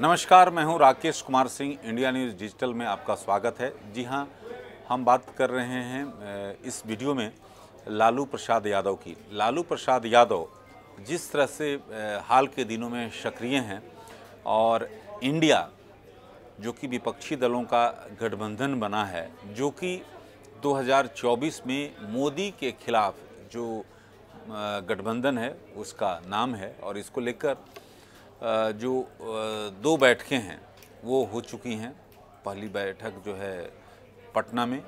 नमस्कार मैं हूं Rakesh Kumar Singh India News digital में आपका स्वागत है जी हां हम बात कर रहे हैं इस वीडियो में लालू प्रसाद यादव की लालू प्रसाद यादव जिस तरह से हाल के दिनों में सक्रिय हैं और इंडिया जो कि विपक्षी दलों का गठबंधन बना है जो कि 2024 में मोदी के खिलाफ जो गठबंधन है उसका नाम है और इसको लेकर जो दो बैठकें हैं वो हो चुकी हैं पहली बैठक जो है पटना में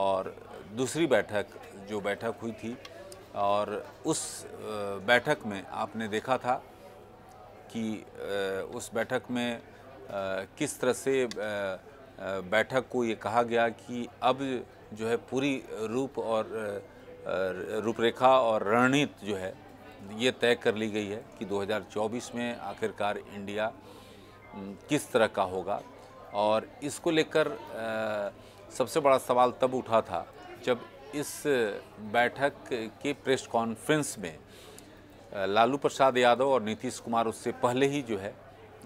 और दूसरी बैठक जो बैठक हुई थी और उस बैठक में आपने देखा था कि उस बैठक में किस तरह से बैठक को ये कहा गया कि अब जो है पूरी रूप और रूपरेखा और रणनीति जो है ये तय कर ली गई है कि 2024 में आखिरकार इंडिया किस तरह का होगा और इसको लेकर सबसे बड़ा सवाल तब उठा था जब इस बैठक के प्रेस कॉन्फ्रेंस में लालू प्रसाद यादव और नीतीश कुमार उससे पहले ही जो है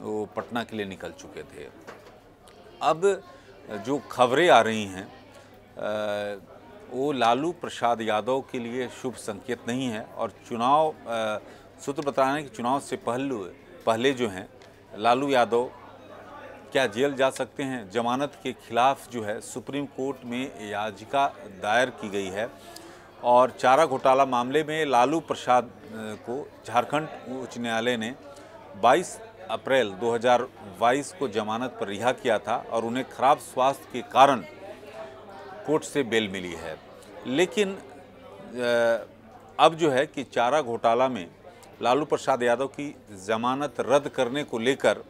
वो पटना के लिए निकल चुके थे अब जो खबरें आ रही हैं वो लालू प्रसाद यादव के लिए शुभ संकेत नहीं है और चुनाव सूत्र बता रहे हैं कि चुनाव से पहलू पहले जो हैं लालू यादव क्या जेल जा सकते हैं जमानत के खिलाफ जो है सुप्रीम कोर्ट में याचिका दायर की गई है और चारा घोटाला मामले में लालू प्रसाद को झारखंड उच्च न्यायालय ने 22 अप्रैल 2022 को जमानत पर रिहा किया था और उन्हें खराब स्वास्थ्य के कारण कोर्ट से बेल मिली है लेकिन अब जो है कि चारा घोटाला में लालू प्रसाद यादव की जमानत रद्द करने को लेकर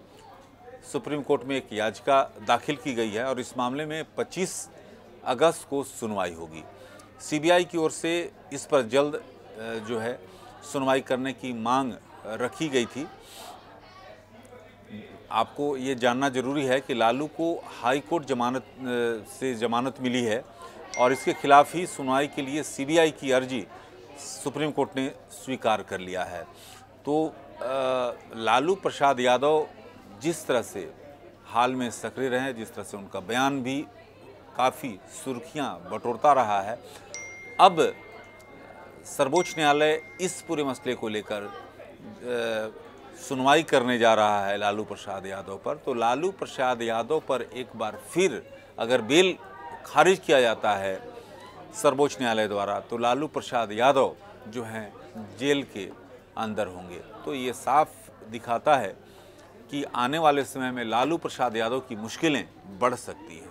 सुप्रीम कोर्ट में एक याचिका दाखिल की गई है और इस मामले में 25 अगस्त को सुनवाई होगी सीबीआई की ओर से इस पर जल्द जो है सुनवाई करने की मांग रखी गई थी आपको ये जानना ज़रूरी है कि लालू को हाई कोर्ट जमानत से जमानत मिली है और इसके खिलाफ ही सुनवाई के लिए सीबीआई की अर्जी सुप्रीम कोर्ट ने स्वीकार कर लिया है तो लालू प्रसाद यादव जिस तरह से हाल में सक्रिय रहे जिस तरह से उनका बयान भी काफ़ी सुर्खियां बटोरता रहा है अब सर्वोच्च न्यायालय इस पूरे मसले को लेकर सुनवाई करने जा रहा है लालू प्रसाद यादव पर तो लालू प्रसाद यादव पर एक बार फिर अगर बिल खारिज किया जाता है सर्वोच्च न्यायालय द्वारा तो लालू प्रसाद यादव जो हैं जेल के अंदर होंगे तो ये साफ दिखाता है कि आने वाले समय में लालू प्रसाद यादव की मुश्किलें बढ़ सकती हैं